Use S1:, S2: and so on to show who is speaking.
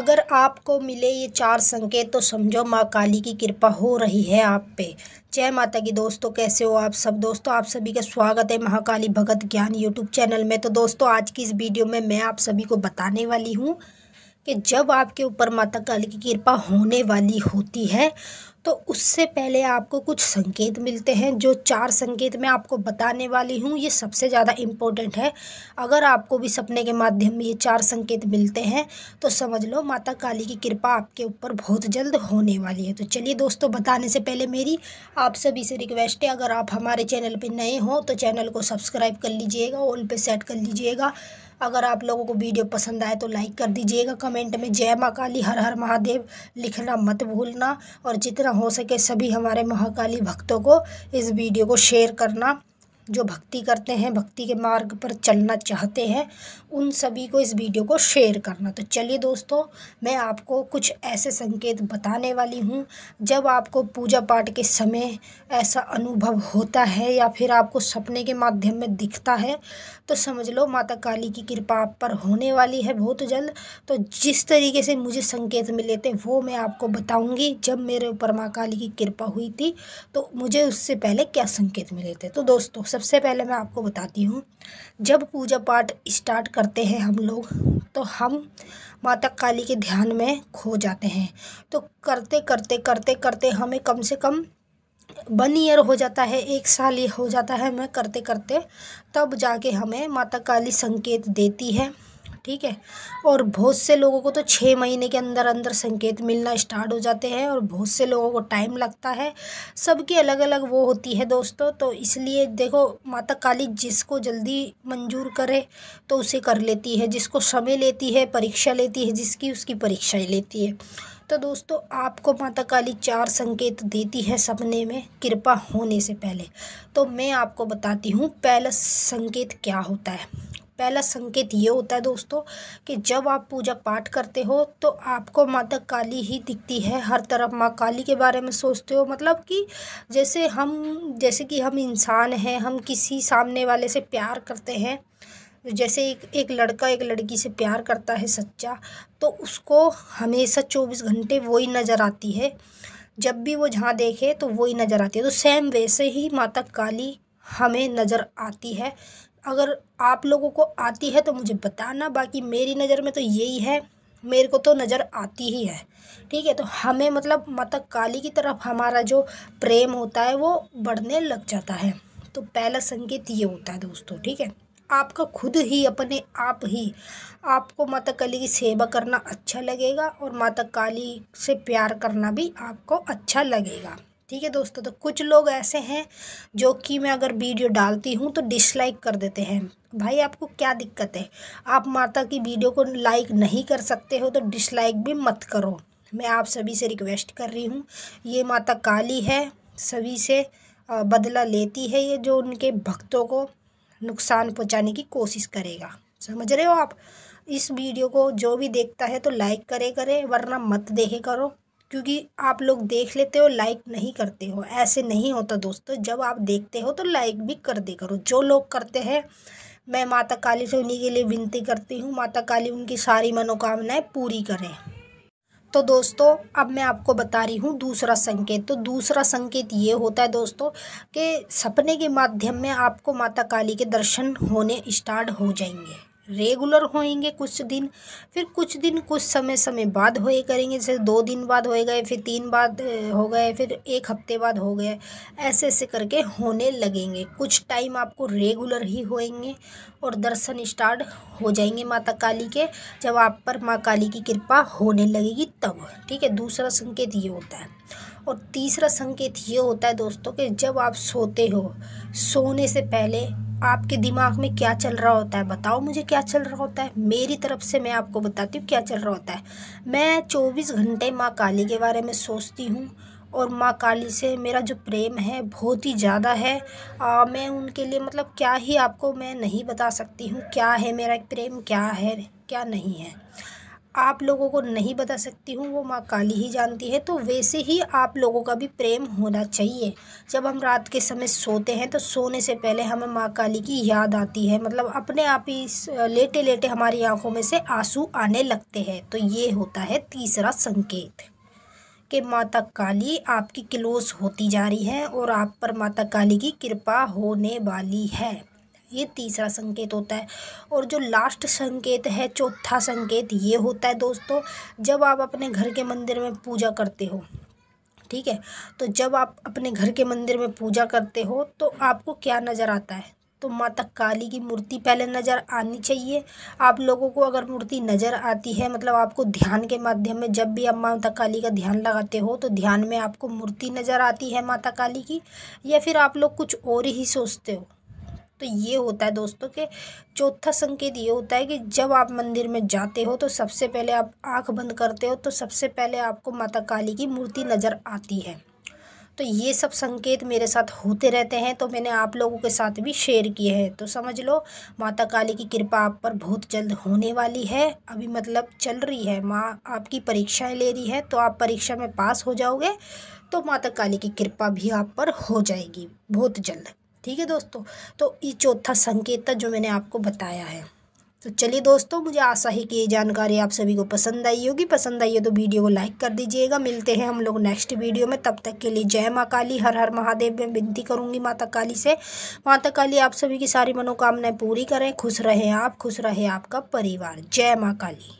S1: अगर आपको मिले ये चार संकेत तो समझो माँ काली की कृपा हो रही है आप पे जय माता की दोस्तों कैसे हो आप सब दोस्तों आप सभी का स्वागत है महाकाली भगत ज्ञान यूट्यूब चैनल में तो दोस्तों आज की इस वीडियो में मैं आप सभी को बताने वाली हूँ कि जब आपके ऊपर माता काली की कृपा होने वाली होती है तो उससे पहले आपको कुछ संकेत मिलते हैं जो चार संकेत मैं आपको बताने वाली हूँ ये सबसे ज़्यादा इम्पोर्टेंट है अगर आपको भी सपने के माध्यम में ये चार संकेत मिलते हैं तो समझ लो माता काली की कृपा आपके ऊपर बहुत जल्द होने वाली है तो चलिए दोस्तों बताने से पहले मेरी आप सभी से रिक्वेस्ट है अगर आप हमारे चैनल पर नए हों तो चैनल को सब्सक्राइब कर लीजिएगा ऑल पर सेट कर लीजिएगा अगर आप लोगों को वीडियो पसंद आए तो लाइक कर दीजिएगा कमेंट में जय माँ काली हर हर महादेव लिखना मत भूलना और जितना हो सके सभी हमारे महाकाली भक्तों को इस वीडियो को शेयर करना जो भक्ति करते हैं भक्ति के मार्ग पर चलना चाहते हैं उन सभी को इस वीडियो को शेयर करना तो चलिए दोस्तों मैं आपको कुछ ऐसे संकेत बताने वाली हूँ जब आपको पूजा पाठ के समय ऐसा अनुभव होता है या फिर आपको सपने के माध्यम में दिखता है तो समझ लो माता काली की कृपा आप पर होने वाली है बहुत जल्द तो जिस तरीके से मुझे संकेत मिले थे वो मैं आपको बताऊँगी जब मेरे ऊपर माँ काली की कृपा हुई थी तो मुझे उससे पहले क्या संकेत मिले थे तो दोस्तों सब सबसे पहले मैं आपको बताती हूँ जब पूजा पाठ स्टार्ट करते हैं हम लोग तो हम माता काली के ध्यान में खो जाते हैं तो करते करते करते करते हमें कम से कम वन ईयर हो जाता है एक साल ये हो जाता है मैं करते करते तब जाके हमें माता काली संकेत देती है ठीक है और बहुत से लोगों को तो छः महीने के अंदर अंदर संकेत मिलना स्टार्ट हो जाते हैं और बहुत से लोगों को टाइम लगता है सबकी अलग अलग वो होती है दोस्तों तो इसलिए देखो माता काली जिसको जल्दी मंजूर करे तो उसे कर लेती है जिसको समय लेती है परीक्षा लेती है जिसकी उसकी परीक्षाएँ लेती है तो दोस्तों आपको माता काली चार संकेत देती है सपने में कृपा होने से पहले तो मैं आपको बताती हूँ पहला संकेत क्या होता है पहला संकेत ये होता है दोस्तों कि जब आप पूजा पाठ करते हो तो आपको माता काली ही दिखती है हर तरफ माँ काली के बारे में सोचते हो मतलब कि जैसे हम जैसे कि हम इंसान हैं हम किसी सामने वाले से प्यार करते हैं जैसे एक एक लड़का एक लड़की से प्यार करता है सच्चा तो उसको हमेशा चौबीस घंटे वही नज़र आती है जब भी वो जहाँ देखे तो वही नज़र आती है तो सेम वैसे ही माता काली हमें नज़र आती है अगर आप लोगों को आती है तो मुझे बताना बाकी मेरी नज़र में तो यही है मेरे को तो नज़र आती ही है ठीक है तो हमें मतलब माता काली की तरफ हमारा जो प्रेम होता है वो बढ़ने लग जाता है तो पहला संकेत ये होता है दोस्तों ठीक है आपका खुद ही अपने आप ही आपको माता काली की सेवा करना अच्छा लगेगा और माता काली से प्यार करना भी आपको अच्छा लगेगा ठीक है दोस्तों तो कुछ लोग ऐसे हैं जो कि मैं अगर वीडियो डालती हूँ तो डिसलाइक कर देते हैं भाई आपको क्या दिक्कत है आप माता की वीडियो को लाइक नहीं कर सकते हो तो डिसलाइक भी मत करो मैं आप सभी से रिक्वेस्ट कर रही हूँ ये माता काली है सभी से बदला लेती है ये जो उनके भक्तों को नुकसान पहुँचाने की कोशिश करेगा समझ रहे हो आप इस वीडियो को जो भी देखता है तो लाइक करे करे वरना मत देखे करो क्योंकि आप लोग देख लेते हो लाइक नहीं करते हो ऐसे नहीं होता दोस्तों जब आप देखते हो तो लाइक भी कर दे करो जो लोग करते हैं मैं माता काली से उन्हीं के लिए विनती करती हूँ माता काली उनकी सारी मनोकामनाएं पूरी करें तो दोस्तों अब मैं आपको बता रही हूँ दूसरा संकेत तो दूसरा संकेत ये होता है दोस्तों कि सपने के माध्यम में आपको माता काली के दर्शन होने स्टार्ट हो जाएंगे रेगुलर होएंगे कुछ दिन फिर कुछ दिन कुछ समय समय बाद होए करेंगे जैसे दो दिन बाद होए गए फिर तीन बाद हो गए फिर एक हफ्ते बाद हो गए ऐसे ऐसे करके होने लगेंगे कुछ टाइम आपको रेगुलर ही होएंगे और दर्शन स्टार्ट हो जाएंगे माता काली के जब आप पर माँ काली की कृपा होने लगेगी तब ठीक है दूसरा संकेत ये होता है और तीसरा संकेत ये होता है दोस्तों कि जब आप सोते हो सोने से पहले आपके दिमाग में क्या चल रहा होता है बताओ मुझे क्या चल रहा होता है मेरी तरफ से मैं आपको बताती हूँ क्या चल रहा होता है मैं 24 घंटे माँ काली के बारे में सोचती हूँ और माँ काली से मेरा जो प्रेम है बहुत ही ज़्यादा है आ, मैं उनके लिए मतलब क्या ही आपको मैं नहीं बता सकती हूँ क्या है मेरा प्रेम क्या है क्या नहीं है आप लोगों को नहीं बता सकती हूँ वो माँ काली ही जानती है तो वैसे ही आप लोगों का भी प्रेम होना चाहिए जब हम रात के समय सोते हैं तो सोने से पहले हमें माँ काली की याद आती है मतलब अपने आप ही लेटे लेटे हमारी आंखों में से आंसू आने लगते हैं तो ये होता है तीसरा संकेत कि माता काली आपकी क्लोज होती जा रही है और आप पर माता काली की कृपा होने वाली है ये तीसरा संकेत होता है और जो लास्ट संकेत है चौथा संकेत ये होता है दोस्तों जब आप अपने घर के मंदिर में पूजा करते हो ठीक है तो जब आप अपने घर के मंदिर में पूजा करते हो तो आपको क्या नज़र आता है तो माता काली की मूर्ति पहले नज़र आनी चाहिए आप लोगों को अगर मूर्ति नज़र आती है मतलब आपको ध्यान के माध्यम में जब भी आप माता काली का ध्यान लगाते हो तो ध्यान में आपको मूर्ति नज़र आती है माता काली की या फिर आप लोग कुछ और ही सोचते हो तो ये होता है दोस्तों के चौथा संकेत ये होता है कि जब आप मंदिर में जाते हो तो सबसे पहले आप आँख बंद करते हो तो सबसे पहले आपको माता काली की मूर्ति नज़र आती है तो ये सब संकेत मेरे साथ होते रहते हैं तो मैंने आप लोगों के साथ भी शेयर किए हैं तो समझ लो माता काली की कृपा आप पर बहुत जल्द होने वाली है अभी मतलब चल रही है माँ आपकी परीक्षाएं ले रही है तो आप परीक्षा में पास हो जाओगे तो माता काली की कृपा भी आप पर हो जाएगी बहुत जल्द ठीक है दोस्तों तो ये चौथा संकेत था जो मैंने आपको बताया है तो चलिए दोस्तों मुझे आशा है कि ये जानकारी आप सभी को पसंद आई होगी पसंद आई हो तो वीडियो को लाइक कर दीजिएगा मिलते हैं हम लोग नेक्स्ट वीडियो में तब तक के लिए जय माँ काली हर हर महादेव में विनती करूँगी माता काली से माता काली आप सभी की सारी मनोकामनाएं पूरी करें खुश रहें आप खुश रहे आपका परिवार जय माँ काली